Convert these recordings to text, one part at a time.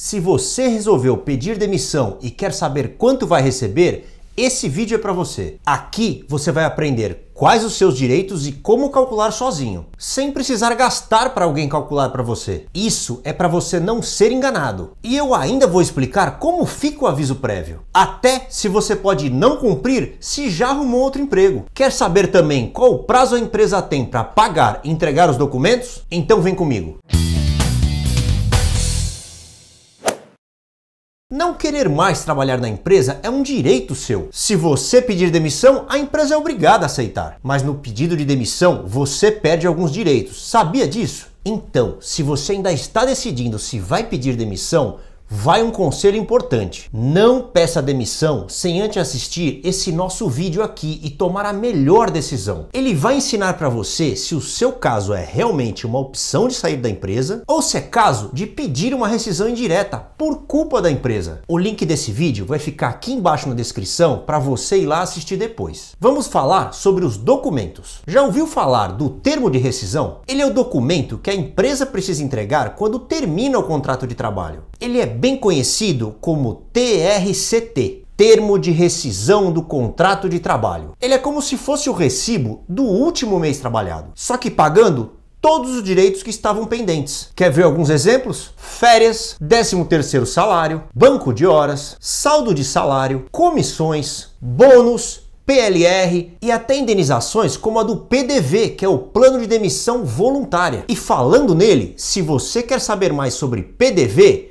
Se você resolveu pedir demissão e quer saber quanto vai receber, esse vídeo é para você. Aqui você vai aprender quais os seus direitos e como calcular sozinho, sem precisar gastar para alguém calcular para você. Isso é para você não ser enganado. E eu ainda vou explicar como fica o aviso prévio. Até se você pode não cumprir se já arrumou outro emprego. Quer saber também qual prazo a empresa tem para pagar e entregar os documentos? Então vem comigo. Música Não querer mais trabalhar na empresa é um direito seu. Se você pedir demissão, a empresa é obrigada a aceitar. Mas no pedido de demissão, você perde alguns direitos. Sabia disso? Então, se você ainda está decidindo se vai pedir demissão, Vai um conselho importante. Não peça demissão sem antes assistir esse nosso vídeo aqui e tomar a melhor decisão. Ele vai ensinar para você se o seu caso é realmente uma opção de sair da empresa ou se é caso de pedir uma rescisão indireta por culpa da empresa. O link desse vídeo vai ficar aqui embaixo na descrição para você ir lá assistir depois. Vamos falar sobre os documentos. Já ouviu falar do termo de rescisão? Ele é o documento que a empresa precisa entregar quando termina o contrato de trabalho. Ele é bem conhecido como TRCT, termo de rescisão do contrato de trabalho. Ele é como se fosse o recibo do último mês trabalhado, só que pagando todos os direitos que estavam pendentes. Quer ver alguns exemplos? Férias, 13º salário, banco de horas, saldo de salário, comissões, bônus, PLR e até indenizações como a do PDV, que é o Plano de Demissão Voluntária. E falando nele, se você quer saber mais sobre PDV,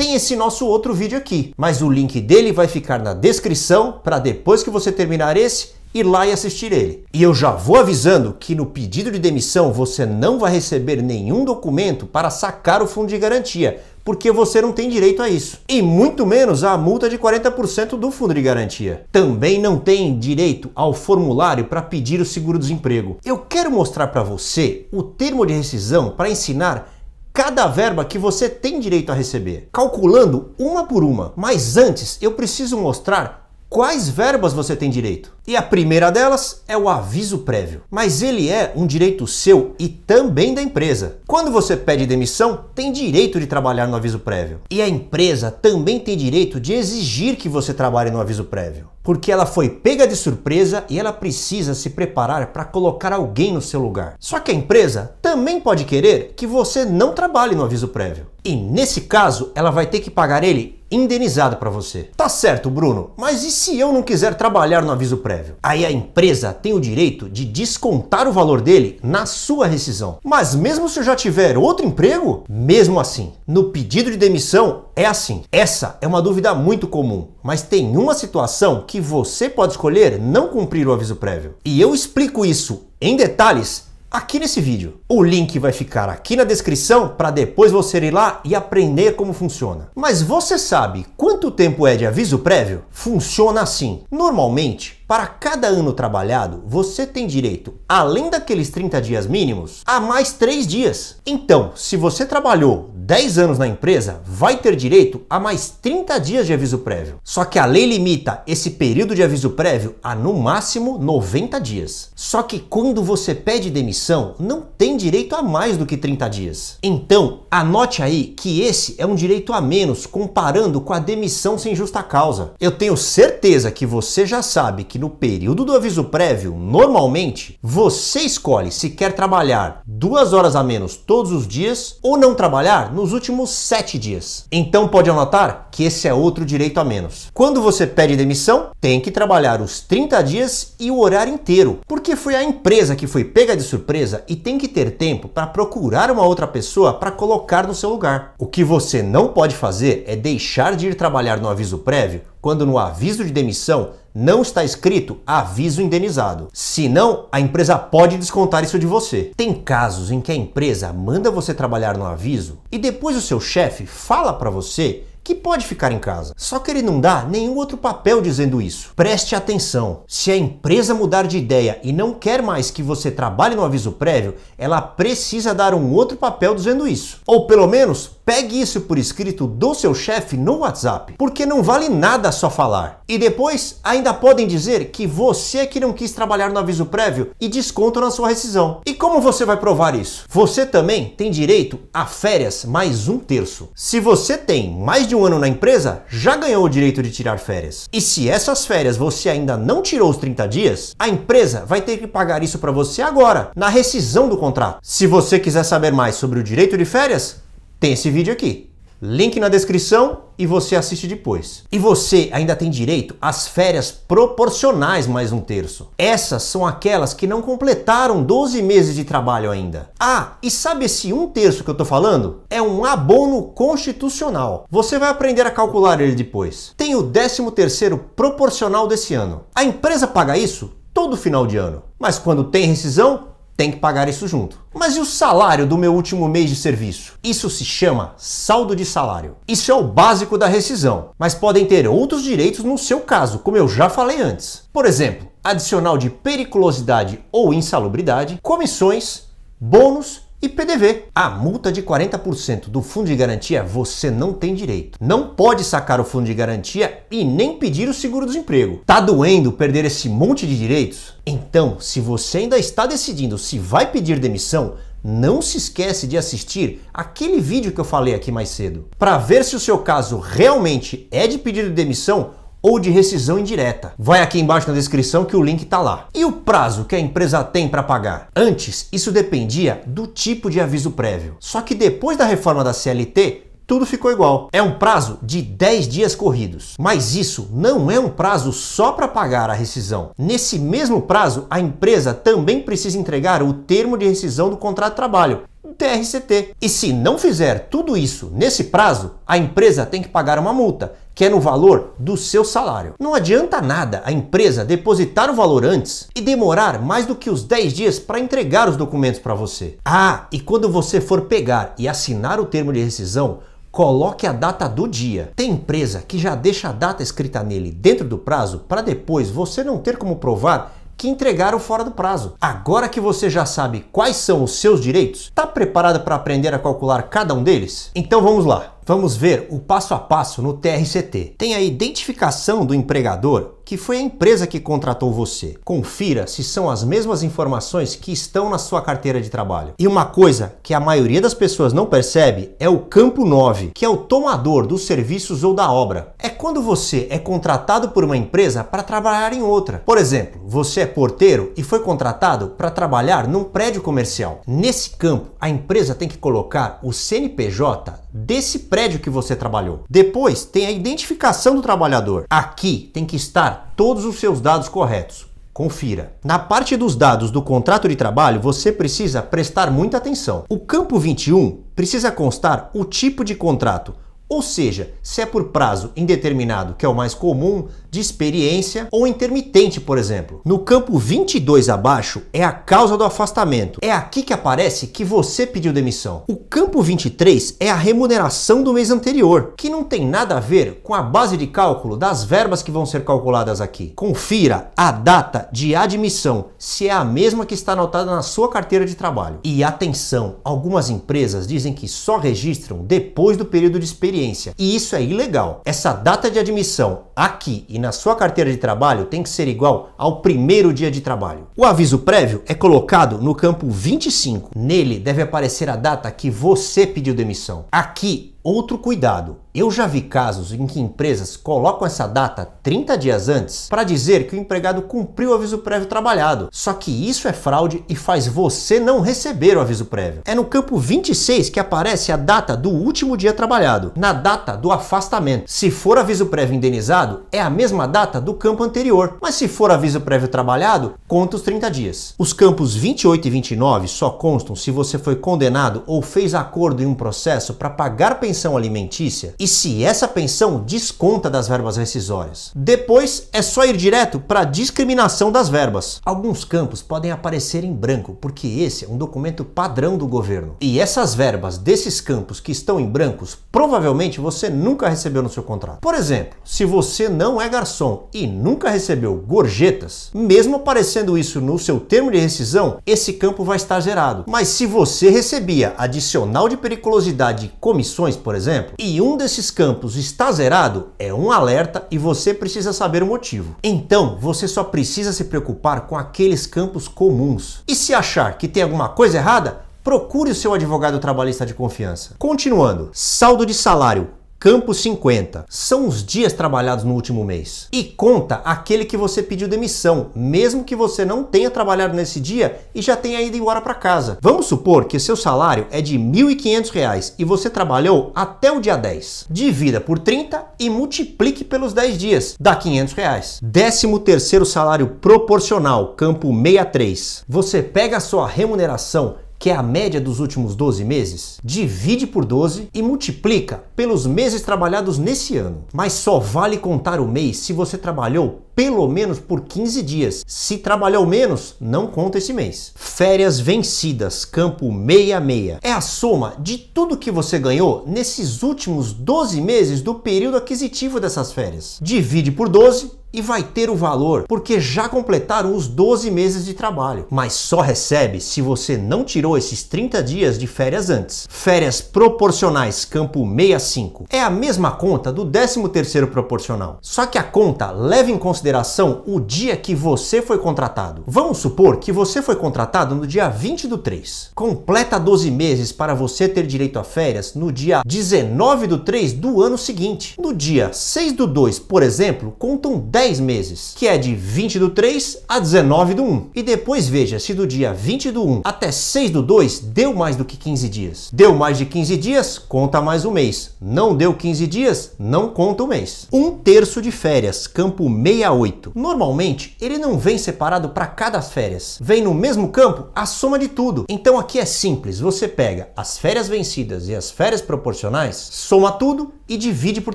tem esse nosso outro vídeo aqui, mas o link dele vai ficar na descrição para depois que você terminar esse, ir lá e assistir ele. E eu já vou avisando que no pedido de demissão você não vai receber nenhum documento para sacar o fundo de garantia, porque você não tem direito a isso. E muito menos a multa de 40% do fundo de garantia. Também não tem direito ao formulário para pedir o seguro-desemprego. Eu quero mostrar para você o termo de rescisão para ensinar cada verba que você tem direito a receber, calculando uma por uma. Mas antes, eu preciso mostrar quais verbas você tem direito. E a primeira delas é o aviso prévio. Mas ele é um direito seu e também da empresa. Quando você pede demissão, tem direito de trabalhar no aviso prévio. E a empresa também tem direito de exigir que você trabalhe no aviso prévio. Porque ela foi pega de surpresa e ela precisa se preparar para colocar alguém no seu lugar. Só que a empresa também pode querer que você não trabalhe no aviso prévio. E nesse caso, ela vai ter que pagar ele indenizado para você. Tá certo, Bruno, mas e se eu não quiser trabalhar no aviso prévio? prévio. Aí a empresa tem o direito de descontar o valor dele na sua rescisão. Mas mesmo se eu já tiver outro emprego, mesmo assim, no pedido de demissão é assim. Essa é uma dúvida muito comum, mas tem uma situação que você pode escolher não cumprir o aviso prévio. E eu explico isso em detalhes aqui nesse vídeo. O link vai ficar aqui na descrição para depois você ir lá e aprender como funciona. Mas você sabe quanto tempo é de aviso prévio? Funciona assim. Normalmente, para cada ano trabalhado, você tem direito, além daqueles 30 dias mínimos, a mais 3 dias. Então, se você trabalhou 10 anos na empresa, vai ter direito a mais 30 dias de aviso prévio. Só que a lei limita esse período de aviso prévio a no máximo 90 dias. Só que quando você pede demissão, não tem direito a mais do que 30 dias. Então, anote aí que esse é um direito a menos comparando com a demissão sem justa causa. Eu tenho certeza que você já sabe que no período do aviso prévio, normalmente, você escolhe se quer trabalhar duas horas a menos todos os dias ou não trabalhar nos últimos sete dias. Então pode anotar que esse é outro direito a menos. Quando você pede demissão, tem que trabalhar os 30 dias e o horário inteiro, porque foi a empresa que foi pega de surpresa e tem que ter tempo para procurar uma outra pessoa para colocar no seu lugar. O que você não pode fazer é deixar de ir trabalhar no aviso prévio quando no aviso de demissão não está escrito aviso indenizado. Senão, a empresa pode descontar isso de você. Tem casos em que a empresa manda você trabalhar no aviso e depois o seu chefe fala para você que pode ficar em casa. Só que ele não dá nenhum outro papel dizendo isso. Preste atenção: se a empresa mudar de ideia e não quer mais que você trabalhe no aviso prévio, ela precisa dar um outro papel dizendo isso. Ou pelo menos Pegue isso por escrito do seu chefe no WhatsApp, porque não vale nada só falar. E depois ainda podem dizer que você é que não quis trabalhar no aviso prévio e desconto na sua rescisão. E como você vai provar isso? Você também tem direito a férias mais um terço. Se você tem mais de um ano na empresa, já ganhou o direito de tirar férias. E se essas férias você ainda não tirou os 30 dias, a empresa vai ter que pagar isso para você agora, na rescisão do contrato. Se você quiser saber mais sobre o direito de férias, tem esse vídeo aqui. Link na descrição e você assiste depois. E você ainda tem direito às férias proporcionais mais um terço. Essas são aquelas que não completaram 12 meses de trabalho ainda. Ah, e sabe esse um terço que eu tô falando? É um abono constitucional. Você vai aprender a calcular ele depois. Tem o 13 terceiro proporcional desse ano. A empresa paga isso todo final de ano. Mas quando tem rescisão, tem que pagar isso junto. Mas e o salário do meu último mês de serviço? Isso se chama saldo de salário. Isso é o básico da rescisão, mas podem ter outros direitos no seu caso, como eu já falei antes. Por exemplo, adicional de periculosidade ou insalubridade, comissões, bônus e PDV. A multa de 40% do fundo de garantia você não tem direito. Não pode sacar o fundo de garantia e nem pedir o seguro-desemprego. Tá doendo perder esse monte de direitos? Então, se você ainda está decidindo se vai pedir demissão, não se esquece de assistir aquele vídeo que eu falei aqui mais cedo. Para ver se o seu caso realmente é de pedido de demissão, ou de rescisão indireta. Vai aqui embaixo na descrição que o link está lá. E o prazo que a empresa tem para pagar? Antes, isso dependia do tipo de aviso prévio. Só que depois da reforma da CLT, tudo ficou igual. É um prazo de 10 dias corridos. Mas isso não é um prazo só para pagar a rescisão. Nesse mesmo prazo, a empresa também precisa entregar o termo de rescisão do contrato de trabalho, TRCT. E se não fizer tudo isso nesse prazo, a empresa tem que pagar uma multa que é no valor do seu salário. Não adianta nada a empresa depositar o valor antes e demorar mais do que os 10 dias para entregar os documentos para você. Ah, e quando você for pegar e assinar o termo de rescisão, coloque a data do dia. Tem empresa que já deixa a data escrita nele dentro do prazo para depois você não ter como provar que entregaram fora do prazo. Agora que você já sabe quais são os seus direitos, está preparado para aprender a calcular cada um deles? Então vamos lá. Vamos ver o passo a passo no TRCT. Tem a identificação do empregador que foi a empresa que contratou você. Confira se são as mesmas informações que estão na sua carteira de trabalho. E uma coisa que a maioria das pessoas não percebe é o campo 9, que é o tomador dos serviços ou da obra. É quando você é contratado por uma empresa para trabalhar em outra. Por exemplo, você é porteiro e foi contratado para trabalhar num prédio comercial. Nesse campo, a empresa tem que colocar o CNPJ desse prédio que você trabalhou. Depois tem a identificação do trabalhador. Aqui tem que estar todos os seus dados corretos. Confira. Na parte dos dados do contrato de trabalho, você precisa prestar muita atenção. O campo 21 precisa constar o tipo de contrato, ou seja, se é por prazo indeterminado, que é o mais comum, de experiência ou intermitente, por exemplo. No campo 22 abaixo é a causa do afastamento. É aqui que aparece que você pediu demissão. O campo 23 é a remuneração do mês anterior, que não tem nada a ver com a base de cálculo das verbas que vão ser calculadas aqui. Confira a data de admissão, se é a mesma que está anotada na sua carteira de trabalho. E atenção, algumas empresas dizem que só registram depois do período de experiência, e isso é ilegal. Essa data de admissão aqui e na sua carteira de trabalho tem que ser igual ao primeiro dia de trabalho. O aviso prévio é colocado no campo 25. Nele deve aparecer a data que você pediu demissão. Aqui Outro cuidado: eu já vi casos em que empresas colocam essa data 30 dias antes para dizer que o empregado cumpriu o aviso prévio trabalhado. Só que isso é fraude e faz você não receber o aviso prévio. É no campo 26 que aparece a data do último dia trabalhado, na data do afastamento. Se for aviso prévio indenizado, é a mesma data do campo anterior, mas se for aviso prévio trabalhado, conta os 30 dias. Os campos 28 e 29 só constam se você foi condenado ou fez acordo em um processo para pagar pensão alimentícia e se essa pensão desconta das verbas rescisórias. Depois é só ir direto para a discriminação das verbas. Alguns campos podem aparecer em branco, porque esse é um documento padrão do governo. E essas verbas desses campos que estão em brancos, provavelmente você nunca recebeu no seu contrato. Por exemplo, se você não é garçom e nunca recebeu gorjetas, mesmo aparecendo isso no seu termo de rescisão, esse campo vai estar zerado. Mas se você recebia adicional de periculosidade e comissões por exemplo, e um desses campos está zerado, é um alerta e você precisa saber o motivo. Então, você só precisa se preocupar com aqueles campos comuns. E se achar que tem alguma coisa errada, procure o seu advogado trabalhista de confiança. Continuando, saldo de salário Campo 50 são os dias trabalhados no último mês e conta aquele que você pediu demissão, mesmo que você não tenha trabalhado nesse dia e já tenha ido embora para casa. Vamos supor que seu salário é de R$ 1.500 e você trabalhou até o dia 10. Divida por 30 e multiplique pelos 10 dias, dá R$ 500. Reais. 13º salário proporcional, campo 63. Você pega a sua remuneração que é a média dos últimos 12 meses, divide por 12 e multiplica pelos meses trabalhados nesse ano. Mas só vale contar o mês se você trabalhou pelo menos por 15 dias. Se trabalhou menos, não conta esse mês. Férias vencidas, campo 66. É a soma de tudo que você ganhou nesses últimos 12 meses do período aquisitivo dessas férias. Divide por 12, e vai ter o valor porque já completaram os 12 meses de trabalho, mas só recebe se você não tirou esses 30 dias de férias antes. Férias proporcionais campo 65 é a mesma conta do 13º proporcional, só que a conta leva em consideração consideração o dia que você foi contratado. Vamos supor que você foi contratado no dia 20 do 3. Completa 12 meses para você ter direito a férias no dia 19 do 3 do ano seguinte. No dia 6 do 2, por exemplo, contam 10 meses, que é de 20 do 3 a 19 do 1. E depois veja se do dia 20 do 1 até 6 do 2 deu mais do que 15 dias. Deu mais de 15 dias, conta mais um mês. Não deu 15 dias, não conta o um mês. Um terço de férias, campo 68 8. Normalmente, ele não vem separado para cada férias. Vem no mesmo campo a soma de tudo. Então aqui é simples, você pega as férias vencidas e as férias proporcionais, soma tudo e divide por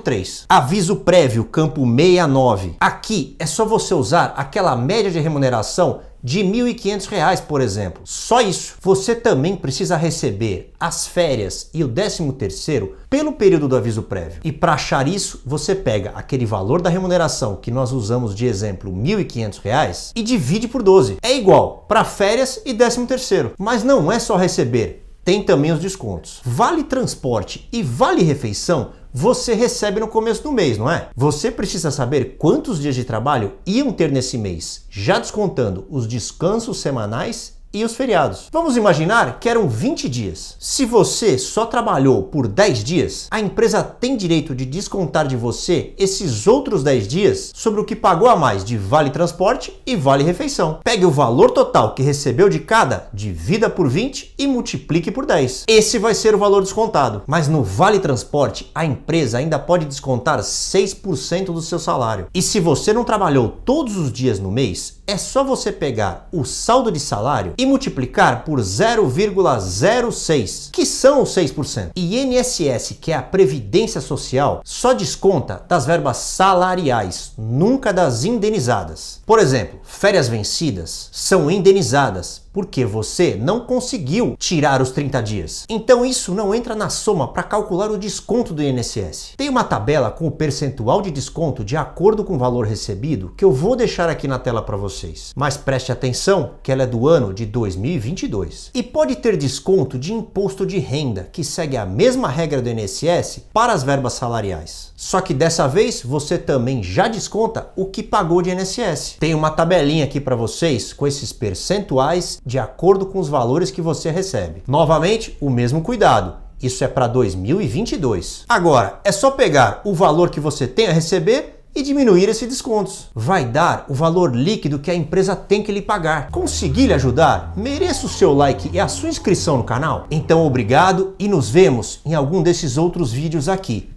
3. Aviso prévio, campo 69. Aqui é só você usar aquela média de remuneração de R$ 1.500, por exemplo. Só isso. Você também precisa receber as férias e o 13º pelo período do aviso prévio. E para achar isso, você pega aquele valor da remuneração que nós usamos de exemplo, R$ 1.500, e divide por 12. É igual para férias e 13º. Mas não é só receber tem também os descontos. Vale transporte e vale refeição você recebe no começo do mês, não é? Você precisa saber quantos dias de trabalho iam ter nesse mês, já descontando os descansos semanais e os feriados. Vamos imaginar que eram 20 dias. Se você só trabalhou por 10 dias, a empresa tem direito de descontar de você esses outros 10 dias sobre o que pagou a mais de vale transporte e vale refeição. Pegue o valor total que recebeu de cada, divida por 20 e multiplique por 10. Esse vai ser o valor descontado. Mas no vale transporte, a empresa ainda pode descontar 6% do seu salário. E se você não trabalhou todos os dias no mês, é só você pegar o saldo de salário e multiplicar por 0,06, que são os 6%. E INSS, que é a Previdência Social, só desconta das verbas salariais, nunca das indenizadas. Por exemplo, férias vencidas são indenizadas porque você não conseguiu tirar os 30 dias. Então isso não entra na soma para calcular o desconto do INSS. Tem uma tabela com o percentual de desconto de acordo com o valor recebido que eu vou deixar aqui na tela para vocês. Mas preste atenção que ela é do ano de 2022. E pode ter desconto de imposto de renda, que segue a mesma regra do INSS para as verbas salariais. Só que dessa vez você também já desconta o que pagou de INSS. Tem uma tabelinha aqui para vocês com esses percentuais de acordo com os valores que você recebe. Novamente, o mesmo cuidado. Isso é para 2022. Agora, é só pegar o valor que você tem a receber e diminuir esses descontos. Vai dar o valor líquido que a empresa tem que lhe pagar. Consegui lhe ajudar? Mereço o seu like e a sua inscrição no canal? Então obrigado e nos vemos em algum desses outros vídeos aqui.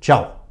Tchau!